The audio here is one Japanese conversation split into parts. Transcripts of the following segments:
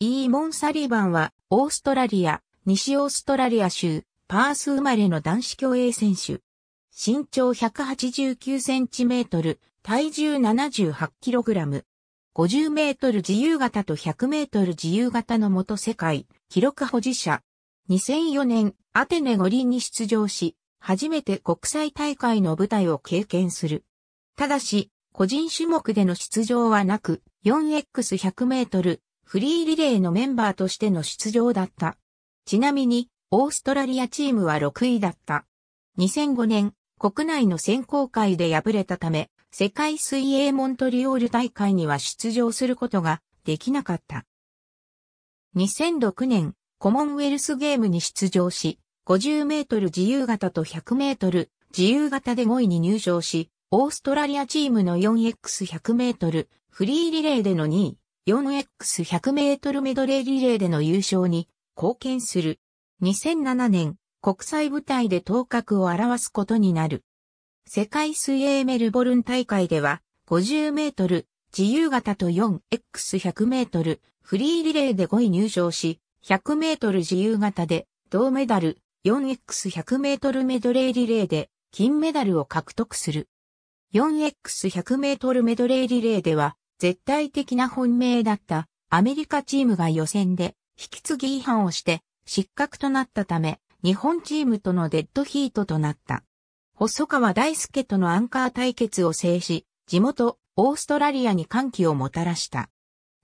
イーモン・サリバンは、オーストラリア、西オーストラリア州、パース生まれの男子競泳選手。身長189センチメートル、体重78キログラム。50メートル自由形と100メートル自由形の元世界、記録保持者。2004年、アテネ五輪に出場し、初めて国際大会の舞台を経験する。ただし、個人種目での出場はなく、4x100 メートル、フリーリレーのメンバーとしての出場だった。ちなみに、オーストラリアチームは6位だった。2005年、国内の選考会で敗れたため、世界水泳モントリオール大会には出場することができなかった。2006年、コモンウェルスゲームに出場し、50メートル自由形と100メートル自由形で5位に入賞し、オーストラリアチームの 4x100 メートルフリーリレーでの2位、4x100 メートルメドレーリレーでの優勝に貢献する。2007年、国際舞台で頭角を表すことになる。世界水泳メルボルン大会では、50メートル、自由形と 4x100 メートル、フリーリレーで5位入賞し、100メートル自由形で銅メダル、4x100 メートルメドレーリレーで金メダルを獲得する。4x100 メートルメドレーリレーでは、絶対的な本命だったアメリカチームが予選で引き継ぎ違反をして失格となったため、日本チームとのデッドヒートとなった。細川大輔とのアンカー対決を制し、地元オーストラリアに歓喜をもたらした。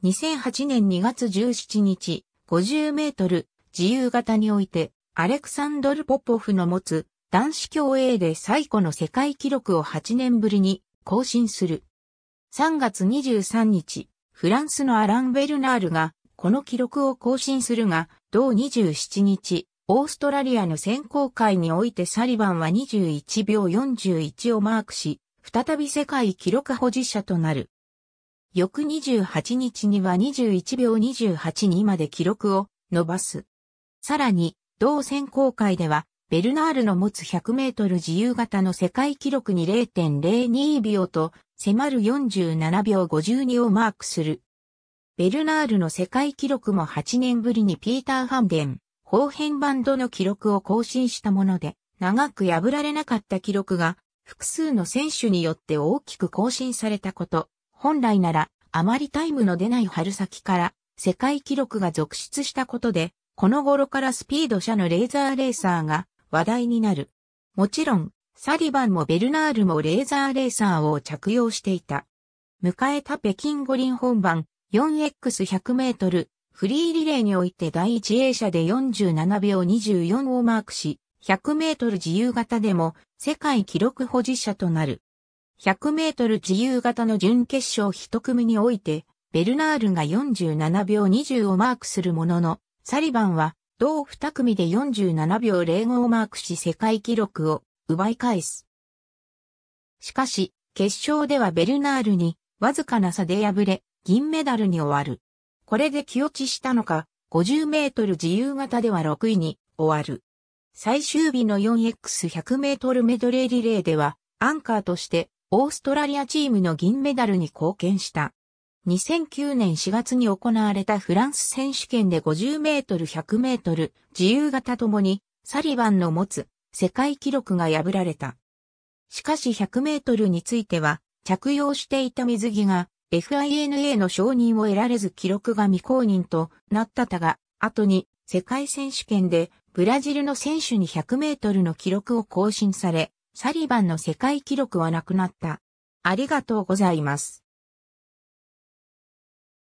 2008年2月17日、50メートル自由形において、アレクサンドル・ポポフの持つ男子競泳で最古の世界記録を8年ぶりに更新する。3月23日、フランスのアラン・ベルナールが、この記録を更新するが、同27日、オーストラリアの選考会においてサリバンは21秒41をマークし、再び世界記録保持者となる。翌28日には21秒28にまで記録を伸ばす。さらに、同選考会ではベルナールの持つ100メートル自由形の世界記録に0.02秒と迫る47秒52をマークする。ベルナールの世界記録も8年ぶりにピーター・ハンデン、方変バンドの記録を更新したもので、長く破られなかった記録が複数の選手によって大きく更新されたこと、本来ならあまりタイムの出ない春先から世界記録が続出したことで、この頃からスピード車のレーザーレーサーが話題になる。もちろん、サリバンもベルナールもレーザーレーサーを着用していた。迎えた北京五輪本番 4x100 メートルフリーリレーにおいて第一泳者で47秒24をマークし、100メートル自由形でも世界記録保持者となる。100メートル自由形の準決勝一組において、ベルナールが47秒20をマークするものの、サリバンは同2組で47秒05をマークし世界記録を奪い返す。しかし、決勝ではベルナールにわずかな差で敗れ、銀メダルに終わる。これで気落ちしたのか、50メートル自由形では6位に終わる。最終日の 4x100 メートルメドレーリレーでは、アンカーとしてオーストラリアチームの銀メダルに貢献した。2009年4月に行われたフランス選手権で50メートル100メートル自由形ともにサリバンの持つ世界記録が破られた。しかし100メートルについては着用していた水着が FINA の承認を得られず記録が未公認となったたが、後に世界選手権でブラジルの選手に100メートルの記録を更新され、サリバンの世界記録はなくなった。ありがとうございます。